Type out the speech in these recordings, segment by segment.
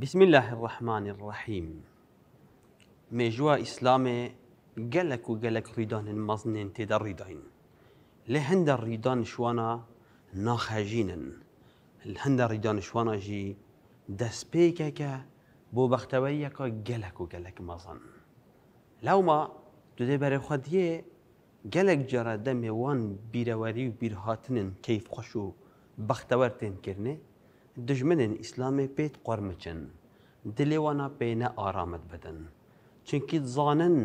بسم الله الرحمن الرحيم مجوا إسلام جلك وجلك ريدان المظنين تدر لهند الريدان شوانا ناخجينا الهند الريدان شوانا جي دس بيكك بو بختويك جلك وجلك مظن لو ما تدي بري خديه جلك جرى دم وان بيروري وبيرهاتن كيف خشو بختورتن كرنه Dijminên Îslamê pêd xwar miçin, dilê wan pê nearamet bidin. Çinkî zanin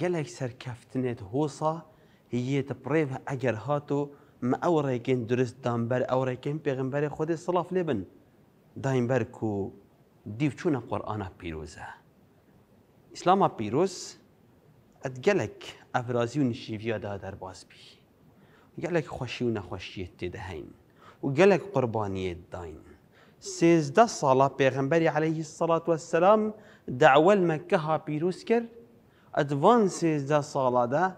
gelek serkeftinê hosa hiyê te pirêv eger hatu me ew rêkên durist dan ber ew rêkên pêğemberê Xwedê silaf lê bin. Dayên ber ku dîv çûna Qur'ana pîroz e. İslama pîroz ed gelek evrazî û nişîviya da derbas bî. Gelek xweşî û nexweşiyê tê de heynin. وقالك قربانية داين سيزدا صلاة بيغنبري عليه الصلاة والسلام دعوة المكهة بيروسكر أدفان سيزدا صلاة دا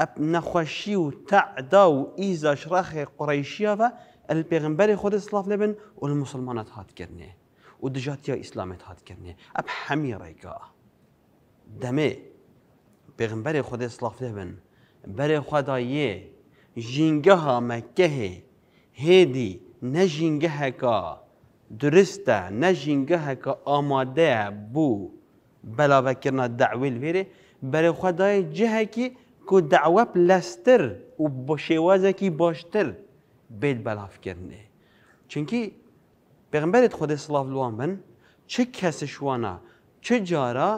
أب نخشي وتعدا وإيزا شراخ قريشية فا البيغنبري خود الصلاة لبن والمسلمانات هات كرنه ودجات يا إسلامات هات كرنه أب حمي ريكا دمي بيغنبري خود الصلاة لبن بري خدايه جنگها مكهه هێدی نەژینگەهەکە که آماده بو بوو بەلاوەکردنا دعویل بیره برای خدای که که داوەب لستر و بۆ کی باشتر بێت بەلافکردێ چونکی خود خود سلاافلوان من چه کس شوانا چه جارا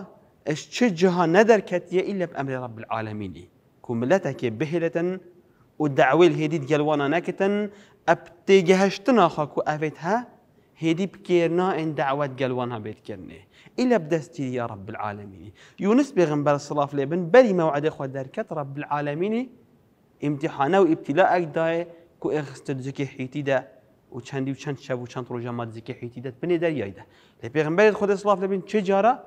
اش چه ندرکت نەدەرکەتیە ئیل لە امر رب العالمینی کو که بهێتن ودعوي الهديد قال وانا نكتن ابتجهشتنا خاكو افتها هدي بكيرنا ان دعوات قال وانا بيتكرنه إلا بدستي يا رب العالمين يونس بيغنبر الصلاف لبن بلي موعد اخوة داركت رب العالمين امتحانه وابتلاء داي كو اخست زكي حيتي دا وشندي وشند شاب وشند رجامات زكي حيتي دا بني داريا دا خود الخد الصلاف لبن تشجارة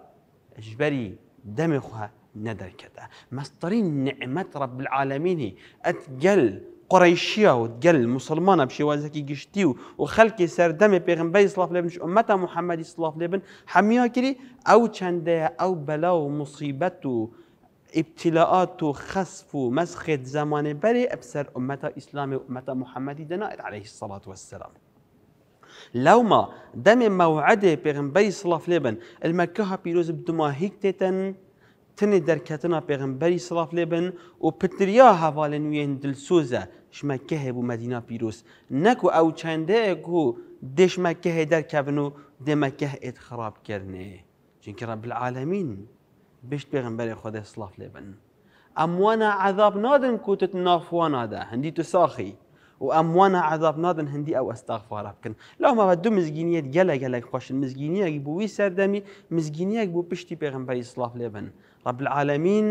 اجبري دم خواه ندركته مصدرين نعمة رب العالمين أتقل قريشيا وتقل مسلمانة بشي وازكي قشتيو وخلقي سردمي بيغنبي صلاف لبن أمتا محمد صلاف لبن حميها كري أو چنده أو بلاو مصيبتو ابتلاءات وخسف ومسخة زمان بري أبسر أمة إسلام وأمة محمد دنائر عليه الصلاة والسلام لو ما دم موعده بيغنبي صلاف لبن المكة بيروز بدما هيك تتن تنی درکتنا پیغمبری صلاف لبن و پتریا حوالن وین دلسوزه شمکه بو مدینه پیروس نکو او چنده اگو دشمکه در کبنو دمکه ات خراب کرنه چونکه رب العالمین بشت پیغمبر خود صلاف لبن اموانا عذاب نادن كوتت نافوانا ده هندي و اموانا عذاب نادن هندي او استغفار بکن لو ما دو مزگینیت جلا جلا خوشن مزگینیت بو وي سردمي بو بشتي پیغمبری صلاف لبن رب العالمين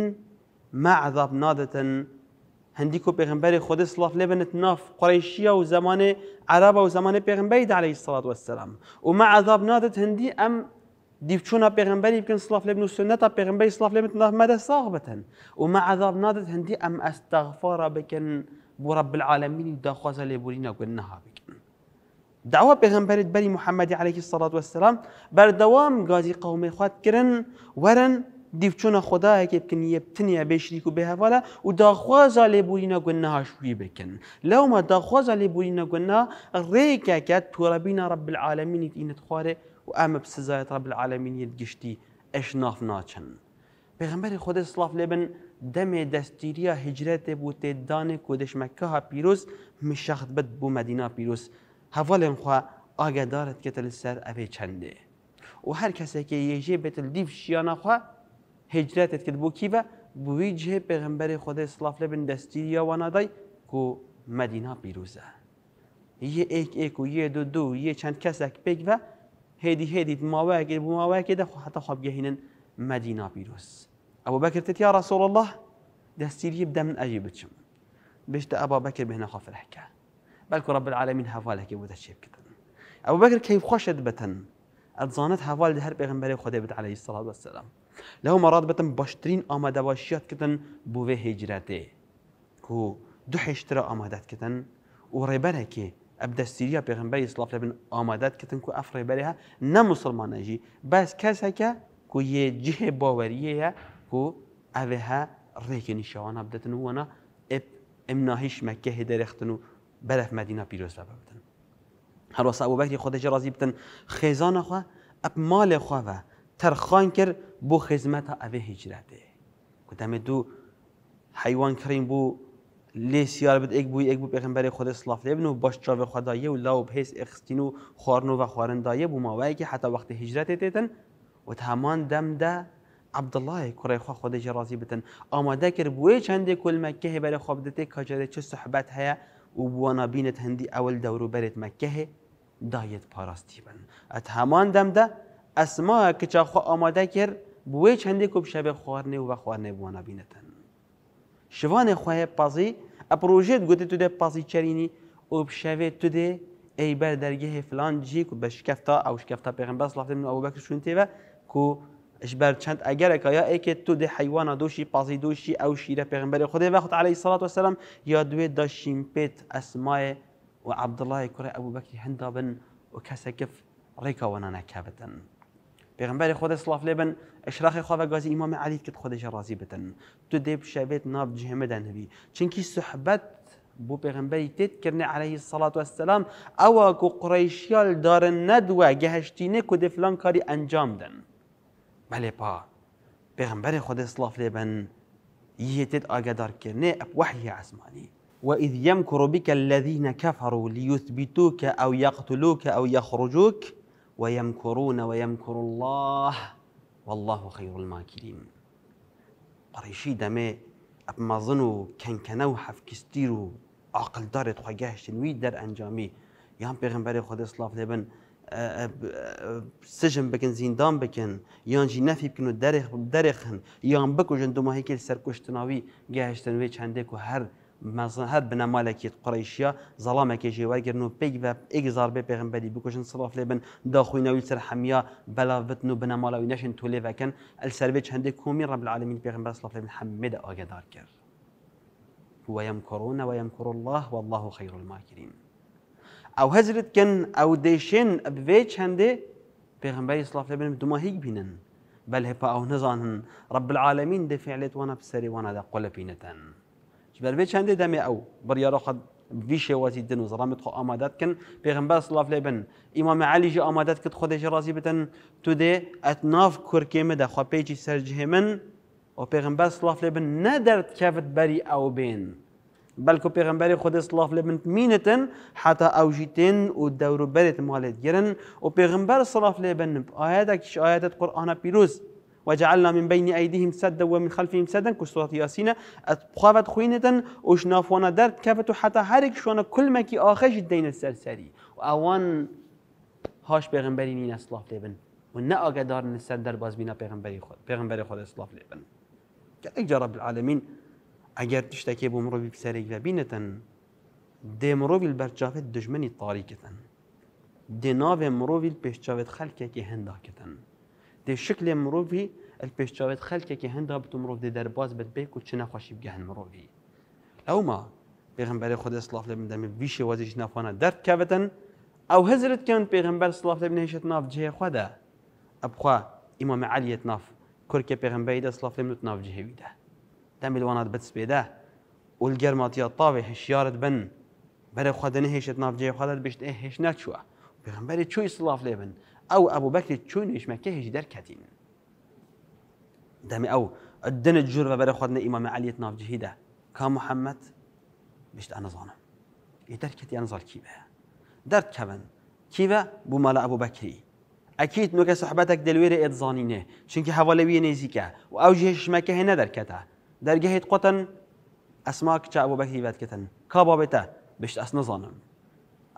ما عذاب نادتن هنديكو و پێغمبەری صلاة لبنة ناف قريشية و عربة عرب و عليه الصلاة والسلام وما عذاب نادت هندي أم دیفچوونە پێغمبەری بکەن سلاف لێ بنووسونەتە پێغمبەری سلاف لێ بناف مەدە ساغ بەتەن و عذاب نادت هندي أم استغفار بکەن برب العالمين العالمینی لبولينا قلناها نەگوێن دعوة پیغمبرت بني محمد عليه الصلاة والسلام بردوام گازی قومي خاتكرن ورن دیفچونا خدا هکی بکن یه ها بشریک و به حوالا و داخواز آلی بورینا گناهاش روی بکن لو ما داخواز آلی بورینا گناه ریکا که رب العالمین اینت خواره و اما بسزایت رب العالمین یه گشتی اشناف ناچن پیغمبر خود صلاف لبن دم دستیری هجرت بوده دان کودش مکه ها پیروز مشخت بد بو مدینه پیروز حوال خواه آگه دارد که تل سر اوه چنده و هر کسی که یه جه بیتل دیف هجرت کرد بو کیوه بو وجه پیغمبر خدا اسلاف لبن دستیری وانادای کو مدینه پیروزه یه ایک ایک و یه دو دو یه چند کس اک پیگ و هدی هیدی ماوه اگر بو ماوه اگر ده حتی خواب گهینن مدینه پیروز ابو بکر تت رسول الله دستیری بدم من اجی بچم بشت ابو بکر بهنا خاف الحکا بلکو رب العالمین حوالك بوده شیب کتن ابو بکر کیف خوشد بتن اتزانت حوال ده هر پیغمبر خدا بد علیه الصلاة والسلام لەو مراد بەتم باشترین ئامادەباشیاتکردن بۆ بوه هجرته کو دو حێشترە ئامادەتکردن و ڕێبەرێکی ئەبدەستیریە به سلااف لە بن ئامادەتکردن و ئەف ڕێبەرێها بس کس هکه کو یە جهێ کو و ئەوێها ڕێکی نیشەوانە بدەن وەنە اب ناهیش مکه هێدەرەختن و بەرەف پیروز پیرۆزە هر واسه ابو بکری خودش ڕازی بتن خێزانەخوا اب مال خواه. ترخان کرد بو خدمت اوه هجرته کدام دو حیوان کریم بو لی سیار بد یک بو یک بو پیغمبر خود اسلاف ابن و باش جاو خدایه و لو و اخستینو خارنو و خورندایه بو وای که حتی وقت هجرت تیتن و تمام دم ده عبدالله کره خواه خود جرازی بتن آماده کر بو چند کل مکه بر خواب دته کجره چه صحبت هیا و انا بینت هندی اول دورو برت مکه دایت پاراستی بن ات همان دم ده اسما که خو آماده کرد بوی چندی کوب شب خوارنه و خوارنه بوانا بینتن شوان خواه پازی اپروژید گوت تو ده پازی چرینی او بشوه تو ده ای درگه فلان جی که به شکفتا او شکفتا پیغمبر صلی الله علیه و ابو بکر شون تیوه که بر چند اگر که ای که تو ده حیوان دوشی پازی دوشی او شیره پیغمبر و خود علیه الصلاه و سلام یا دوی داشیم پیت اسماء و عبدالله کره ابو بکر هندابن و کسکف ریکا ونانا کابتن. پیغمبر خود اسلاف لبن اشراخ خواب گازی امام علی کت خودش راضی بتن تو دیب شبیت ناب جهم دن هی چنکی صحبت بو پیغمبری تید کرنه علیه الصلاة والسلام اوا کو قریشیال دارن ندوه گهشتینه کد فلان کاری انجام دن بله پا پیغمبر خود اسلاف لبن یه تید آگدار کرنه اب وحی عثمانی وإذ يمكر بك الذين كفروا ليثبتوك أو يقتلوك أو يخرجوك ويمكرون ويمكر الله والله خير الماكرين قريشي كان كانو كنكنو كستيرو عقل دارت خواهش تنوید در أنجامي يام هم پیغمبر خدا لبن سجن بكن زندان بكن يان جي نفي بكن و درخن یا بکوجن دو ماهی که سرکشتناوی گهشتن وی هر مثلا هر بنەمالێکی واجر نو بيج و پێی بە ئیگزار بێ پێغمبەری بکوشن سڵاف لێ بن داخوینەوەی سەر حەمیا بەلاوتن و بنەماڵەوەی نەشن تو لێڤەکەن ئەل سەرێ هەندێک کۆمی ڕب العالمین پێغمبەر سڵاف لێ بن حەمێدا ئاگدار کرد ويمكرون ويمكر الله والله خير الماكرين او هزرت كان او ديشن بفيتش هندي پیغمبري صلاة الله عليه دوما هيك بينن بل هبا او نزانن رب العالمين دفعلت وانا بسري وانا دا قلبينتن بەربێ چندێ دەمێ ئەو بڕیاڕۆخەت ویشێوەزی دن و زڕامت خۆ ئامادەات کن پێغمبەر سلااف لێ بن جي أمادات كت کرد جي ڕازی بتن تو دێ ئەتناف کورکێمەدا خواپێکی سەرجهێ من و پێغمبەر سلااف لێ بن نەدەرت کەفت بەری ئەو بێن. بەلکو پێغمبەری خودی سلااف لێ بن حتى أو ئەوژیتێن و دەوروبەرێت مالێت گرن و پێغمبەر سلااف لێ بن ئاەتێکیش شآياتك قورآە پیرروست. وجعلنا من بين أيديهم سدا ومن خلفهم سدا كسورة ياسين أتبخافت خوينتن وانا درت كفت حتى هرك شون كل ما كي آخش الدين السرسري وأوان هاش بيغمبري نین اسلاف ليبن ونا نه آگه دارن سر در باز بينا بيغمبري خود بيغمبري خود اسلاف ليبن اگر جرب العالمين اجر تشتكي بمرو مروی بسرگ دي مرو دی مروی البرچافت دي طاریکتن مرو ناو مروی البشچافت خلکه دي شكل مروفي البيش خلقه خلك كي هندها بتمروف دي در باز بد بيكو چنا خوشی بگهن مروفی او ما پیغمبر خود اصلاف لبن دمی بيشي وزیش نافانا درد کبتن او هزرت كان پیغمبر صلاف لبن هشت ناف جهي خدا ابخوا امام علی ناف كرك پیغمبر ده صلاف لبن ناف جهي ويدا دمی الوانات بتس بيدا والجرماتي الطاوي هشيارت بن بره خدنه نهشت ناف جه خدا ايه هش نشوا پیغمبر چوی صلاف لبن او ابو بكر چون ايش مكه هيش در كاتين دمي او الدن الجر بر خدنا امام علي اتناف جهيده كان محمد مش انا ظانم يدر إيه كاتي انا ظال كيبه درت كمان كيبه بو مال ابو بكر اكيد نوك صحبتك دلوير ات ظانينه چونك حواله بي نيزيكا او جهش مكه هنا در كتا در جهت قطن اسماك تاع ابو بكر بعد كتن كابا بتا مش اصلا ظانم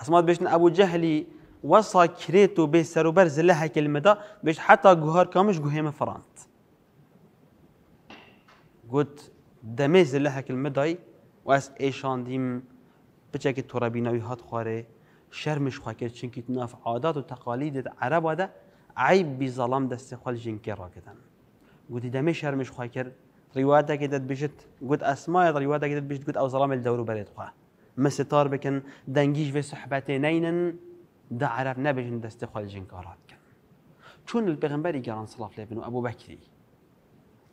اسماك بشن ابو جهلي وصا كريتو بي سروبر زلها كلمة دا بيش حتى جوهر كامش جوهيمة فرانت قلت دمي زلها كلمة داي واس ايشان ديم بچاكي ترابينا ويهات خواري شرمش خواكر چنكي تناف عادات وتقاليد عربة دا عيب بظلام دست خوال جنكي راكدن قلت دمي شرمش خواكر رواده كدت بجت قلت اسماء رواده كدت بجت قلت او ظلام الدور بريد خواه مستار بكن دنجيش في صحبتي نينن دا عرب نبیجن دست خود جنگارات کن چون البیغمبری گران صلاف لبن و ابو بکری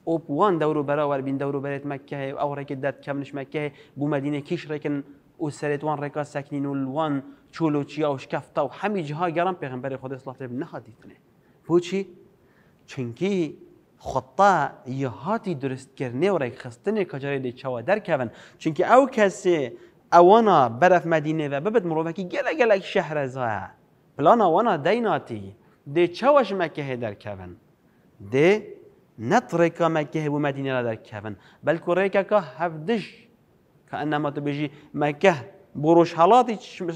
او وان دورو براور بین دورو برات مکه او رکت داد کمنش مکه بو مدینه کیش رکن او سرت وان رکا ساکنین و الوان چولو چیا و شکفتا و همی جها گران پیغمبر خود صلاف لبن نهادیتنه بوچی چونکی خطا یهاتی درست کرنه و رای خستنه کجاری دی چوا در کون چونکی او کسی اوانا برف مدینه و ببت مروفکی گله گله شهر زا پلان اوانا دیناتی ده چوش مکه در کون ده نطرک مکه و مدینه را در کون بلکه ریکا که هفدش که انما تو مکه بروش حالاتی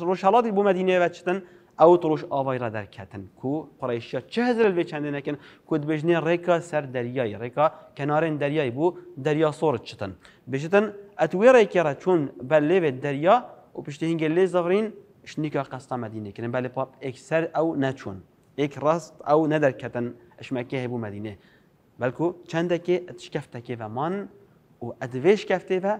روش حالاتی بو مدینه و چتن او تروش آوای را در کتن کو قریشیا چه هزار الوی چنده نکن کود بجنه ریکا سر دریای ریکا کنار دریای بو دریا سورت چتن بجتن اتویرای کرا چون بله دریا و پشت هنگلی زفرین شنیکا قصة مدينة کردن بله پاپ اكسر او نچون اك راست او ندر كتن اشمکه هبو مدینه بلکو چند که اتشکفت که و من و ادویش کفته و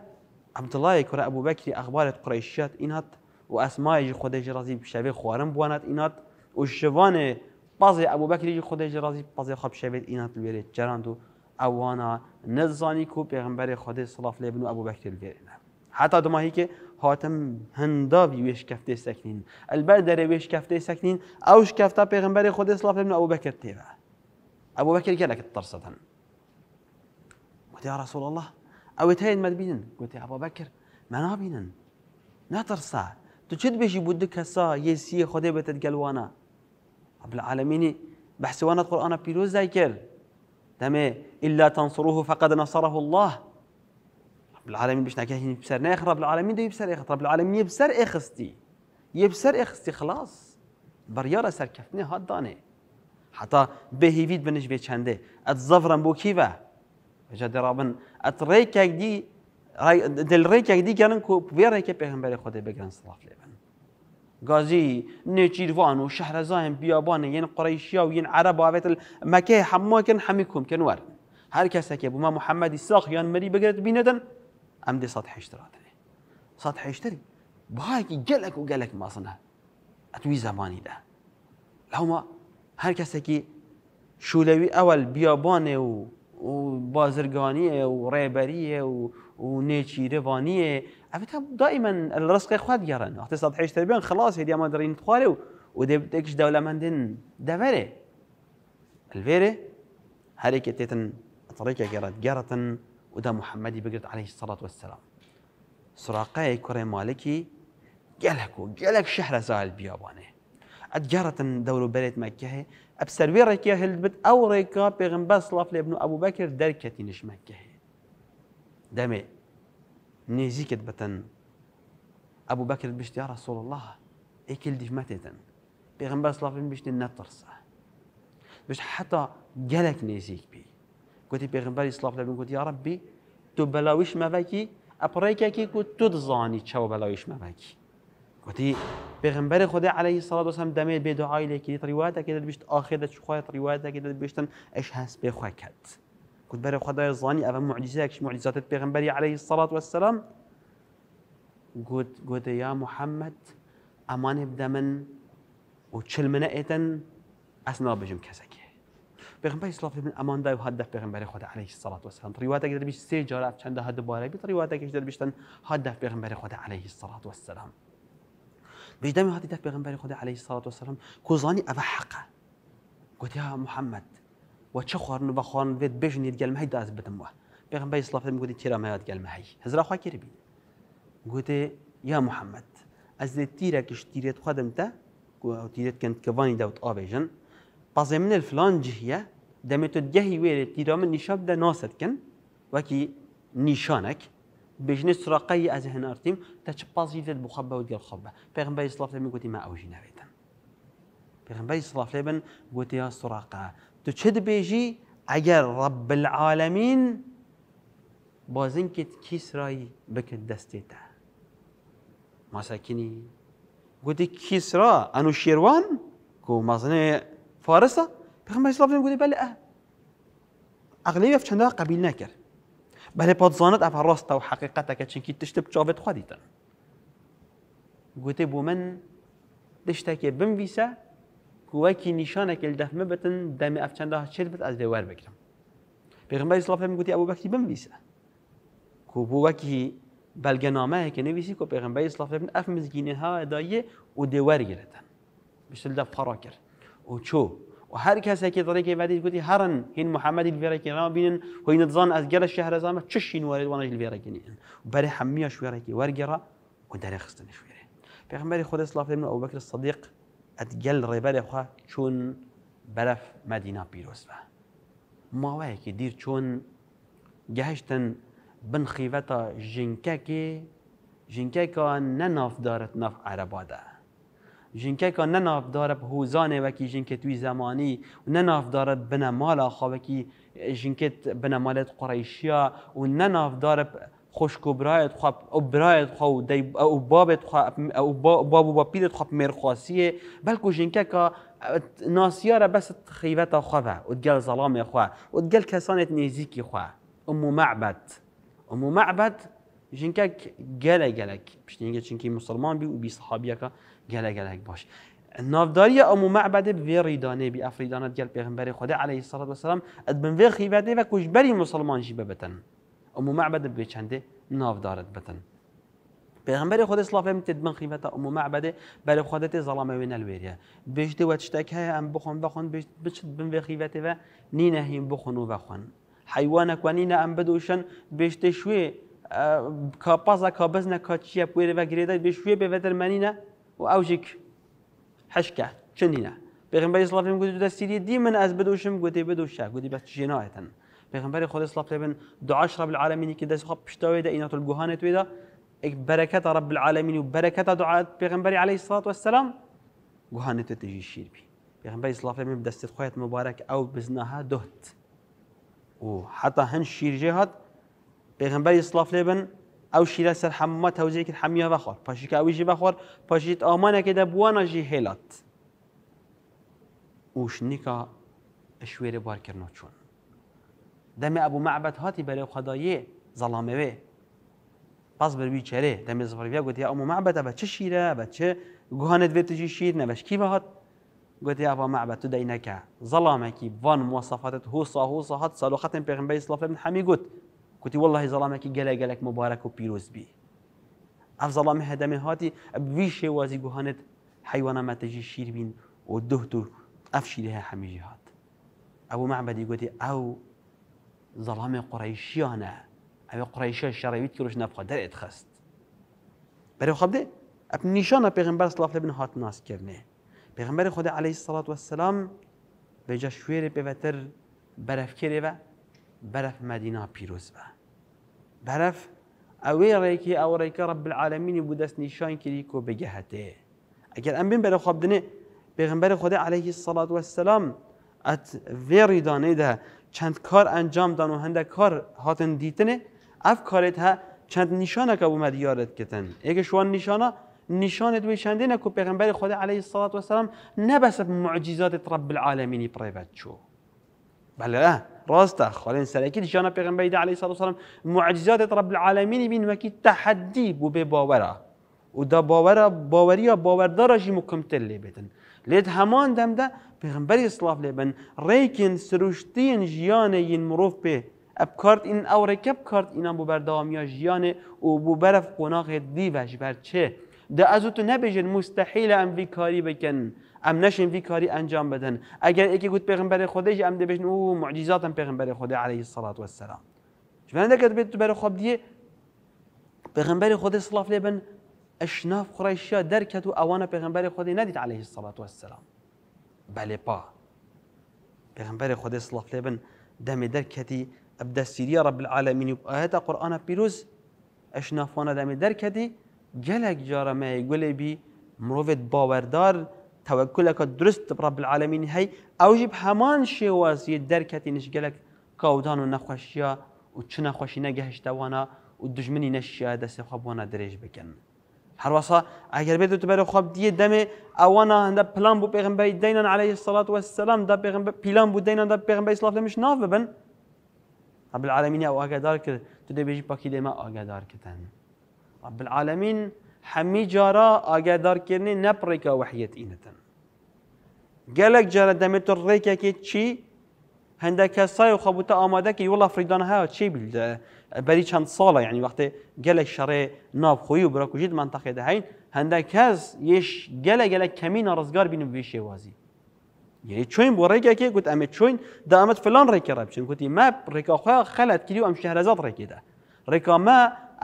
عبدالله کره ابو بكر اخبار قريشات انات و اسمای خودش رازی بشوی خوارم بوانات انات و شوان بعضی ابو بکری خودش رازی بازي خواب شوید انات لویره جراندو اوانا نزانی کو پیغمبر خدا صلاف لیبن و ابو بکر گرینه حتی دماهی که حاتم هندا ویش کفته سکنین البر در ویش کفته سکنین اوش کفته پیغمبر خدا صلاف لیبن و ابو بکر تیوه ابو بكر قالك ترسدن گوتي يا رسول الله او تهين ما تبينن قلت يا ابو بكر ما نابينن لا ترصع تشد بيجي بودك هسا يسي خدي بتتقلوانا رب العالمين بحسوانا القرآن بيروز ذاكر دمي إلا تنصروه فقد نصره الله رب العالمين باش ناكيه يبسر ناخ رب العالمين ده يبسر إخت رب العالمين يبسر إخستي يبسر إخستي خلاص بريارة سركفتني هاد داني حتى بهيفيد بنش چنده اتزفرن بو كيفا جد رابن اتريكك دي دل ريكك دي كانن كو بيريك بيغمبر خدا بگرن صلاة لبا غازي نيجيروان وشهرزان بيابان ين قريشيا وين عرب وافت مكه حما كان حميكم كان ور هر کس که بوما محمد الساق یان مری بگرد بیندن ام دی سطح اشترات سطح اشتری بهای که گلک و گلک ماصنه اتوی زمانی ده لهما هر کس که شولوی اول بیابانه و و بازرگانیه و ریبریه و و نیچیروانیه ابتها دائما الرزق خود گرن وقت صد حیش تربیان خلاص هدیه ما درين درین تخاره بتكش دولة من دين دوره الفيره هريك تيتن طريقة جرت جرت وده محمد بقرت عليه الصلاة والسلام سراقاي كوري مالكي جلكو جلك شهر زال بيابانه أتجرت دولة بلد مكة أبسر ويرك يا هلبت أو ريكا بيغنبس لافلي ابن أبو بكر دركتي نش مكة دمي نيجيكت بتن أبو بكر بيشت يا رسول الله إكل ديف متتن بيغمبر صلى الله عليه وسلم صح بيشت حتى جلك نيجيك بي قلت بيغمبر صلى الله عليه وسلم قلت يا ربي تو بلاويش ما باكي أبريكاكي قلت تو تزاني تشاو بلاويش ما بكي قلت پیغمبر خدا عليه الصلاه والسلام السلام دمید به دعای لیکلی روایت کده بشت آخر د شخوایت روایت کده بشتن اش هست به خوکت گوت بەرە خدای زانی ئەە معجززیەکش معجزات پێغمبەری عليه والسلام قلت قلت يا محمد أمان هێبدە من و چل منە ئێتەن ئەسنا بژم کەسەکێ پێغمبەر سلاافی من أمان و هەدە پێغمبەری خدا عليه سەڵات وسلام ڕیواتە دەبیش سێ جارات چەندە هەدەبارە بیت بيش تن هدف پێغمبەری خدا عليه الصلاة والسلام بجدەمی هاتی دە پێغمبەری خۆدا عليه والسلام كوزاني أفا حقا قلت يا محمد وتشخر نبخون خوارن و خوان وید بجنی داز بدم بيغم بي صلی الله علیه و گوتی تیرا مهات هزرا خوا كيربي بی يا محمد از تیرا کش تیرت خدم تا و تیرت کنت کوانی دوت آبیجن بازی من الفلان جهیه دمتو جهی ویر تیرا من نشاب دا ناسد كن وكي نشانك بجني سرقي از هنارتيم تشبازي ذات بخبة ودقل خبة پیغمبر صلاة الله عليه وسلم ما أوجينا بيتا پیغمبر صلاة الله عليه وسلم قوتي يا سرقة تو چه بیجی اگر رب العالمین کت کیس كيس راي دستی تا مساكني قلت كيس را أنو شيروان كو مازنة فارسة بخم بس لابن قلت بلي أه اغلب في شندها قبيل ناكر بلي باتزانت أف راستا وحقيقتا كتشن كي تشتب جافت خديتا قلت بومن من تشتكي بن کوکی نشانه که دفمه بتن دم اف چر بت از دیوار بگیرم پیغمبر اسلام فرمودی گوتی ابو بکری بنویسه کو بوکی بلگنامه که نویسی که پیغمبر اسلام هم اف مزگینه ها ادایه و دیوار گرفتن. بشل دف خرا کرد و چو و هر کسی که طریق ودی گوتی هرن این محمدی الویرا که را بینن و این ظن از گل شهر زامه چشین وارد وانه الویرا کنین برای حمیاش ویرا که ورگرا و در خستن شویره پیغمبر خود اسلام هم ابو بکر ئەتگەل ڕێبەرێ خوا چۆن بەرەف مەدینا پیرۆزە ماوەیەکی دیر چۆن گەهشتن بنخیڤەتە ژینکەکی ژینکەکان نەنافدارت ناف عەرەبادە ژینکەکان نەنافدارە هوزانێ وەکی ژینکە توی زەمانی و نەنافدارت بنە مالا خاوەکی ژینکت بنە مالێت قڕیشیا و نەنافدارە خشک و برایت خواب او برایت خو دی او بابت خو او بابو با پیدت خو مرخاسی بلکو جنکه کا ناسیار بس خیبت خواه و دگل ظلام خواه و دگل کسانت نزیکی خواه امو معبد امو معبد جنكك جلا جلك مش نيجي جنكي مسلمان بي وبي صحابيك جلا جلك باش نافداری أم معبد بفيريدانة بأفريدانة ديال پیغمبر خدا علیه الصلاة والسلام ادبن في خيبته و بري مسلمان جبابتن امو معبد بگه ناف دارد بتن پیغمبر خود اسلام هم تد من خیمت امو معبده بر خودت ظلامه وین الویریه بجد و تشتک های ام بخون بخون بجد بن و خیمت و نینه هم بخون و بخون حیوانک و نینه ام بدوشن بجد شوی اه، کاپازا کابزنا کاچیا پویر و گریدا بشوی به ودر منینه و اوجیک حشکه چنینه پیغمبر اسلام هم گفت دستیری دی من از بدوشم گوتی بدوشه گوتی بس جنایتن پیغمبر خود صلی الله علیه دعاش رب العالمین کی دست خب پشت ویدا اینات الجهانت ویدا برکت رب العالمین و برکت دعاء پیغمبر علیه الصلاه والسلام تو تجی شیر بی پیغمبر صلی الله علیه دست خویت مبارک او بزنها دهت و حتی هن شیر جهت پیغمبر صلی الله علیه او شیر سر حمه توزیع کرد حمیه بخور پاشی که اویجی بخور پاشیت آمانه که دبوانه جی هیلات وش نکا اشویر بار کرنو چون دم ابو دەمێ ئەبوو مەعبەت هاتی بەرەو خدایێ زەڵامەوێ پاس بەروی چێرێ دەمێ زفریا یا ابو معبد ابا چه شیره ابا چه گوهانت و تجی شیر کی نەبشکی گوت یا ابو معبد تو دینک ظلامه کی وان مووەسەفاتت هو صاحو صحت سال ختم پیغمبر اسلام ابن حمی گوت گوت والله ظلامه کی گەلە گەلک مبارک و پیروز بی اف ظلامه هەدەمێ هاتی وی شی وازی گوهانت حیوانه حیوانە مەتەجی شیر بین و دهتو اف شیره حمی جهات ابو معبد گوت او زەڵامی قڕیشیانە ئەوێ قڕیشە شەڕەویت کروش نەبخە دەرێت خست بەرەو خەبێ ئەپ نیشانە پێغمبەر سلااف لە بن هات ناسکردێ پێغمبەر خوددا عليهەی سڵات وسلام بێجە شوێرە پێبەتر بەرەفکرێوە بەرەف مەدینا پیرۆز بە بەرەف ئەوەی ڕێکی ئەو ڕێکە ڕە بالعاالمینی بوو دەست نیشان کردی کۆ بگە هەتێ ئەگەر ئەم بین بەرەخوابدنێ پێغمبەر خوددا عليهەی سڵات وسلام ئەت ده چند کار انجام دان و هنده کار هاتن دیتنه اف کارت ها چند نشانه که اومد یارت کتن اگه شوان نشانه نشانه دوی شنده که پیغمبر خدا علیه الصلاة و السلام نبس معجزات رب العالمینی پریبت شو بله راسته خالین سرکی نشانه پیغمبر علیه الصلاة و السلام معجزات رب العالمینی بین وکی تحدی بو به باوره و دا باور باوریا یا باوردارشی مکمتل لی بدن لید همان ده. پیغمبری اسلام لبن ریکن سروشتین جیانه این مروف به اب کارت این اور رکب کارت اینا بو یا جیانه او بو برف قناق دی دیوش بر چه ده ازو تو نبیجن مستحیل ام وی کاری بکن ام نشین وی کاری انجام بدن اگر یکی گوت پیغمبر خدا خودش ام ده بشن او معجزاتم پیغمبر خدا علیه الصلاه والسلام چون دکت بیت بر خواب دی پیغمبر خدا صلاف لبن اشناف قریشیا درکت اوانه پیغمبر خدا ندید علیه الصلاه والسلام بەلێپا پێغمبەری خودی سڵاف لێ بن دەمێ دەرکەتی ئەب دەستیریە ڕە بالعاالەمینی و ئاەتە قورآانە دم درکتی نافۆنە دەمێ می گەلێک بی گولێبی باوردار توکل تەوەکلەکە درست العالمین هی اوجب همان هەمان درکتی نش نشگەلێک کودان و نخوشیا و چ نەخۆشی نەگەهشتەوانە و دژمنی نەشیە دەستێخوا بۆنە درێژ هر وصا اگر بده تو بره خواب دیە دەمێ ئەوەنا هنده پلان بوو پێغمبەی دەینان عليه سڵات وسلام دا پلان بو بوو دەیناندا پیغمبر سلاف لەمش ناف ببن رب العالمین او ئەو دار کرد تو دەبێژی پاکی دێمە ئاگادار کردن رب العالمین هەمی جارا دار ئاگادارکردنی وحیت اینتن گلک گەلک جارە تو ریکا ڕێکێکی چی هەندە کەسای و آماده ئامادەکی وڵە فریدان ها چی بلدە بری چند ساله یعنی وقتی گلک شره ناب خویی و برای کجید منطقه دهین هنده کس یش گله گله کمی نارزگار بینیم ویشه وازی یعنی چوین بو که گوت امه چوین دا فلان ریکه رب چون گوتی ما ریکا خواه خلط کردی و ام شهرزاد ریکه ده ریکا ما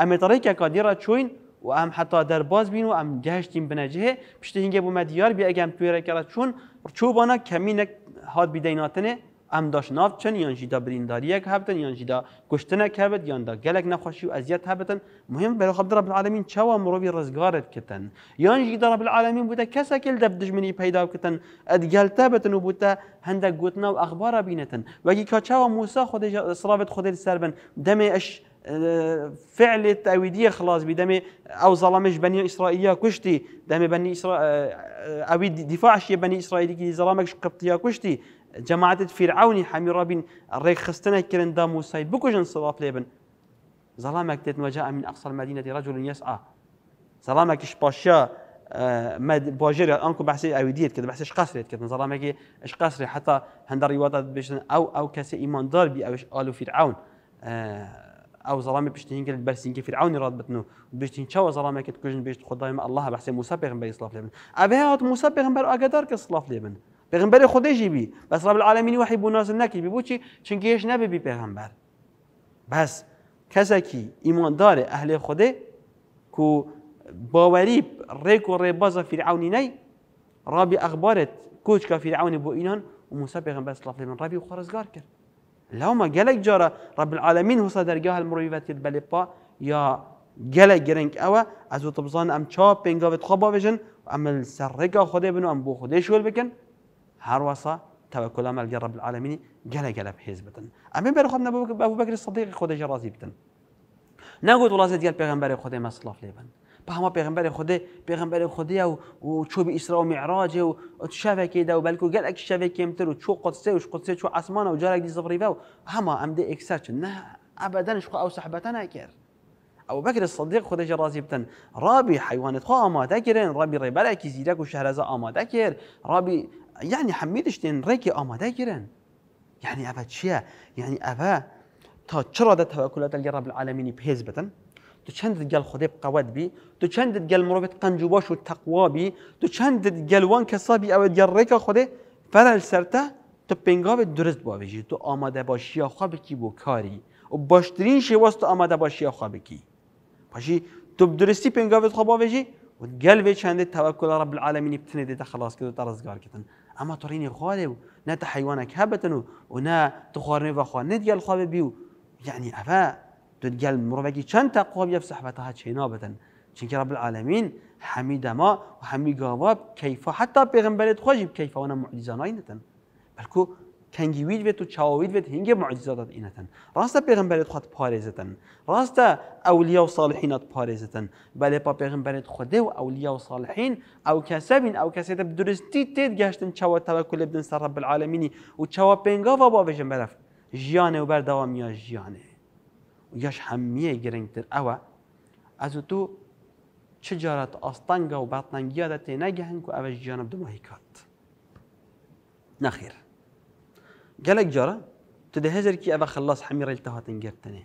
امت ریکه کادیرا چوین و هم حتی در باز بین و ام گشتیم بنجه پشت هنگه بو مدیار بی اگم توی ریکه چون چوبانا کمی نک هاد بیدیناتنه ام داش ناف چن یان جیدا یک هبتن یان جیدا گشتنه کبد یان دا گلک نخوشی و اذیت هبتن مهم بر خود رب العالمین چوا مروی رزگارت کتن یان جیدا رب العالمین بوده کسا کل دب دجمنی پیدا کتن ادگل تابتن و بوده هندک گوتنا و اخبار بینتن وگی که چوا موسی خود اصرافت خود سربن دم اش فعل التأويدية خلاص بدمي أو ظلمش بني إسرائيل كشتي دمي بني إسرائيل أو دفاعش بني إسرائيلية ظلمك قبطية كشتي جماعه فرعون حمي رابين ريك خستنا كرن دا موسى بكوجن صلاف لبن ظلامك تيت وجاء من اقصى المدينه رجل يسعى ظلامك اش باشا آه، ما باجر انكم بحسي اويديت كذا بحسي اش قصرت كذا ظلامك اش قصري حتى هندر رواد او او كاس ايمان دار بي او الو فرعون آه، او ظلامي باش تنقل البرس ينقل فرعون يراد بطنه باش تنشاو ظلامي كتكوجن باش تخدم الله بحسي موسى بيغمبر يصلاف لبن ابيات هات موسى بيغمبر اقدر كصلاف لبن پیغمبر جی بی بس رب العالمین وحی بو نازل نکی بی بو چی چون هیچ نبی بی پیغمبر بس کسی کی ایمان داره اهل خوده کو باوری ریک و ریباز فرعونی نی رابی اخبارت کوچ کا فرعون بو اینان و موسی پیغمبر صلی الله علیه و آله رابی خرزگار کرد لو ما جلك جارة رب العالمین هو صدر درجاه المرويفات البلبا يا جلك جرنك أوا أزو تبزان أم چاپ شاب بينجا بتخبا و أم سرگا خوده بنو أم بو خده شو بکن هەروەسە تەوەکۆلا مەلگە رب العالمینی گەلە گەلە بهێز بتن ئەمێ بەرخۆم نەبوو بەبوو بەگری سەدیقی خۆدەژە ڕازی بتن ناگوت وڵازە دیال پێغمبەری خۆدەی مەسڵاف لێبن بە هەمە پێغمبەری خودێ پێغمبەری خودیا و و چوبی ئیسرا و میعراجێ و شەوێکیدا و بەلکو گەلێک شەوێک کێمتر و چۆ قوتسێ و قوتسێ چۆ ئاسمانە و جارێکی زڕیبە و هەما ئەمدە ئێکسچ نه ئەبدەنش خو ئەو سەحبەتە ناکرد ئەو بەکرێت سەدیق خودێکی ڕازی بتن ڕابی حیوانت خۆ رابي ڕابی ڕێبەرێکی زیرەک و شارەزە ئامادەکرد رابي یعنی يعني هەمیدشتێن ڕێکی ئامادەگیرن یعنی يعني ئەە چییە؟ یعنی يعني ئەە تا چرا ده تەواکولات لە رب العالمینی پێز بدن تو چند گەل خودێ قەوت بی تو چند گەل مرۆڤێت قەنج و باش و تەقوابی تو چەندت گەلوان کەسابی ئەوە گەل ڕێکە خودێ فرل سەرتە تو پنگاو درست باێژی تو آماده ئامادە باشیە خواب بکی بو کاری و باشترین شێوەست تو ئامادە باشیە خواب بکی پاشی تو درستی پنگاو خواب باێژی و گل گەلێ چند تەواکولە رب العالمینی بتنه دێتە خلاص کرد ترزگار ڕزگارکردن اما تڕینی خوارێ و نەتە حیوانێک هەبەتن و و نا تخواارێ بەخوا نگەل خوا ببی و یعنی ئەە دوگەل مرۆڤێکی چەند تا قۆبیە سەحبەتها چێنابەتن چونکی رب العالمین هەمی ما و هەمی گاوا کەیفا حتا پێغمبەرێت خۆشی بکەیفەوانە معجززانایی نەتن بەلکو وید بێت و چاوید بێت هنگی معجزاتات اینتن راستا خودت پاره پاریزتن راستا اولیاء و صالحینات پاریزتن بله پا پیغمبریت خوده و اولیاء و صالحین، او کسبین او کەسێتە درستی تید گشتن چاو توکل ابن بدن رب العالمینی و چاوە و با بجن برف جیانه و دوام یا جیانه و همیه گرنگ تر او از تو چه جارات و باتنانگیادە تێنەگەهن و او ژیانە بدمەهی کات نخیر gelek cara tu de hezer ki eve xellas hemî rêl te hatin girtinê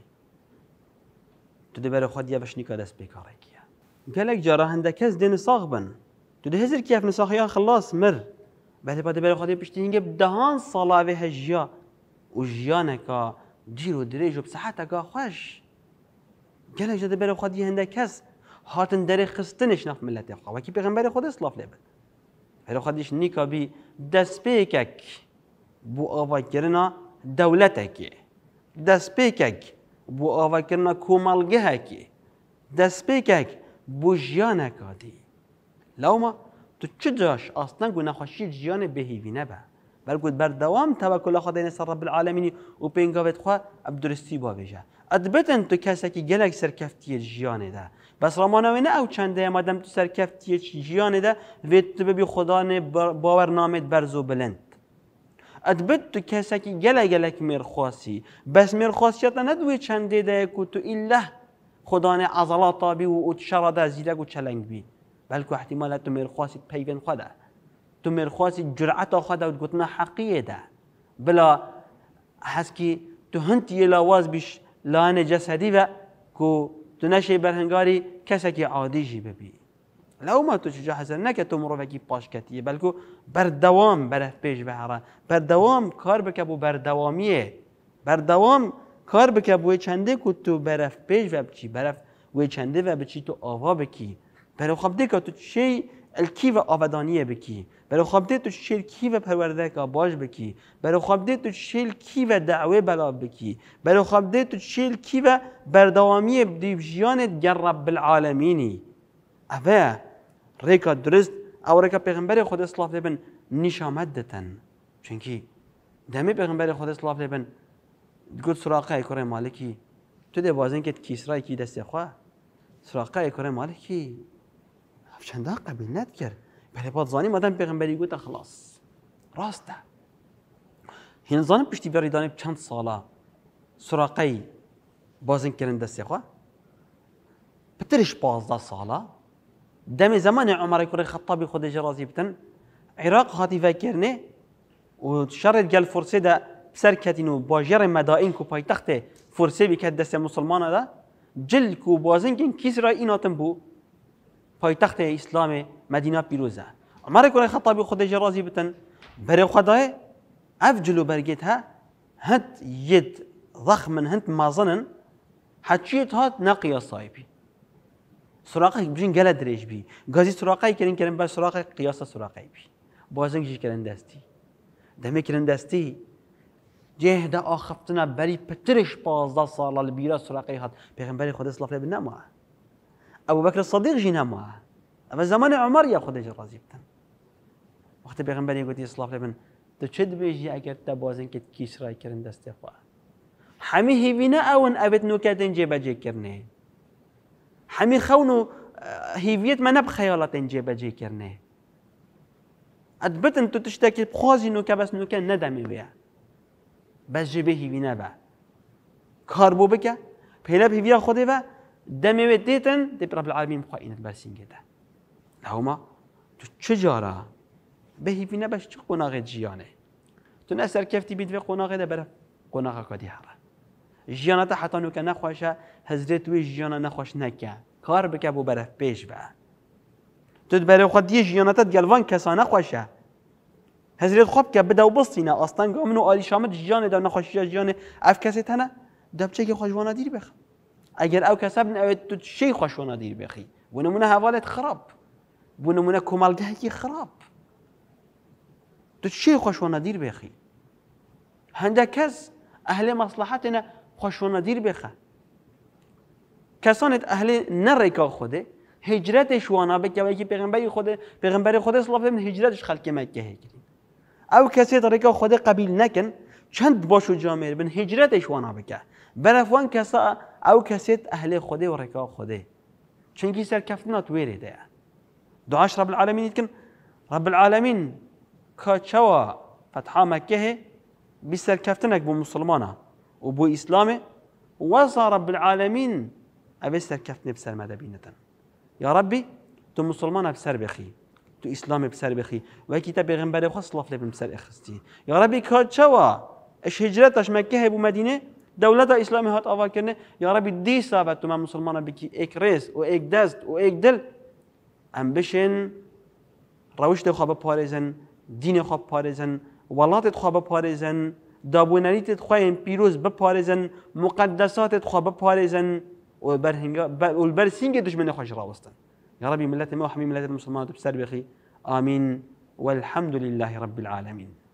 tu dê berê xwe diya veşnîka dest pêkarekiye gelek cara hindek kes dê nisax bin tu dê hezer ki ev nisaxiya xellas mir berê xwe dê berê xwe dê piştî hingê dehan sala vê hejiya û jiyaneka dîr û dirêj û bi seheteka xweş gelek ji dê berê xwe dî hindek kes هاتن دري خستنش نف ملت خوا وكي پیغمبر خود اسلاف لبن هر خودش نیکا بی دست پیکک بو دست بو ئاواکردنا دەولەتێکی دەستپێکێک بۆ دست کۆمەڵگەهێکی دەستپێکێک بۆ ژیانەکاتی لاما تو چ جاش ئاستەن و نەخۆشی ژیانە بههیوی نەبە بەرگوت بەردەوام تەوەکو لە خدای او بالعاالمینی و پێنگاوێت خوا با بابێژە ادبتن تو که کەسێکی گەلێک جیان ده، بس رمانوی نه او چنده مادم تو ژیان ده و تو ببی خوددانێ باور بەرز و بلند ادبت کسی که گله گلک مرخواسی بس مرخواسیت ندوی چنده ده که تو ایله خدا نه عضلات بی و ات شرده زیده و چلنگ بی بلکه احتمال تو پیون خدا، تو مرخواسی جرعت خدا و گتنا حقیه ده بلا حس کی تو هنت یه لواز بیش لانه جسدی و کو تو نشه برهنگاری کسی که عادی جی ببی لەو ما تۆ چجا حەزر نەکە تۆ بر دوام بەلکو بەردەوام بەرە پێش بر دوام کار بر دوامیه بر دوام کار بکه بۆی چندێک و تو پیش پێش و بچی بر و چنده و بچی تو آوا بکی بەرەو که تو چی الکی و آبدانیه بکی بەرەو دی تو و پرورده کا باش بکی بەرەو دی تو کی و دعوه بلاب بکی بەرەو دی تو شێلکی بە و دیب ژیانت گەڕە العالمینی ئەە ریکا درست او پیغمبر پیغمبر خود اسلام بن نیشامەت دەتەن چونکی دەمێ پیغمبر خودی سلااف لێ بن گوت سوراقای کوڕی مالکی تو کیسرای بازن دست کیسرایکی سراقه ای کره مالکی چەندا ند کرد پەرێپات زانی مەدەم پیغمبری گوتە خلاص ڕاستە زانی پشتی چند ساله چەند ساڵە سوراقەی دست خواه؟ پترش بازده ساله. دم زمان عمر کوری خطابی خود جرازی بتن عراق هاتی نه و شرط گل فرصه ده سر کتین و باجر مدائن کو پایتخت فرصه که دست مسلمان ده جل کو بازنگین کسی کیس را ایناتن بو پایتخت اسلام مدینه پیروزه عمر کوری خطابی خود جرازی بتن بر خدای اف جلو برگیت ها هند ید ضخم هند مازنن حچیت هات نقیه صایبی سراغ بجین گله درش بی گازی سراغی کردن کردن بس سراغ قیاس سراغی بی بازم چی کردن دستی دمی کردن دستی جه ده آخفتنا بری پترش پازده ساله لبیرا سراغی هات پیغمبر خدا صلی الله علیه و ابو بکر صدیق جی نموه اما زمان عمر یا خودش راضی بتن وقتی پیغمبر گوتی صلی الله علیه و تو چه بیجی اگر تا بازن کت کیش رای کردن دستی خواه همه هیوینا اون ابد نو کردن جه بجه کرنه همین خون و هیویت من نب خیالات این بجی کرنه ادبتن تو تشتا که خوازی که بس که ندمی بیا بس جبه هیوی نبا کار بو بکه پیلب هیویا خوده و دمی و دیتن دی رب العالمین خواه اینت برسینگه ده لهما تو چه به هیوی نبش چه قناقه جیانه تو نه سرکفتی بید و قناغ ده برم قناقه کدی هره ژیانە تا که نخواشه حضرت وی ژیانە نخواش نکه کار بکه بکە بۆ بەرە پێش بە تت بەرەخوا دی ژیانەتت گەلوان کەسان نەخۆشە هەزرێت خۆ بکە بدە و بستینە ئاستانگە من و ئالیشامت جیانه اف کسی تنه دب چه که خۆشوانە دیر بخ اگر او کسا بن اوید تو چه خۆشوانە دیر بخی بۆ حوالت خراب خراپ بۆ نمونە کۆمەلگەهێکی خراپ تو چه خۆشوانە دیر بخی هنده کس اهل مەسلحاتێنە خوشونا دیر بخه کسانت اهل نریکا خوده هجرتش وانا بکه و پیغمبر خود پیغمبر خود صلی الله علیه هجرتش خلق مکه او کسی طریقه خود قبیل نکن چند باشو جامعه بن هجرتش وانا بکه برفوان کسا او کسی اهل خود و رکا خوده کی سر کفتنات ویره ده دعاش رب العالمین کن رب العالمین چوا فتحا مکه بسر کفتنک بو مسلمانه وبو إسلامه وصى رب العالمين أبي سر كفتني بسر ماذا بينتن يا ربي تو مسلمان بسر بخي تو إسلام بسر بخي وكي تا بغنبر خاص الله فلي بسر إخستي يا ربي كاد شوا إش اش مكة هبو مدينة دولة إسلامي هات أفا كرنه يا ربي دي سابت تو ما مسلمان بكي إك ريس و إك دست و إك دل أم بشن روشت خواب بارزن دين خواب بارزن ولاتت خواب بارزن دابونریت خو پیروز به پاریزن مقدسات خو به پاریزن او بپارزن او بر سینگ دشمن خو شرا وستن یا ربي ملت ما وحمي ملت المسلمات بسر بخي آمين والحمد لله رب العالمين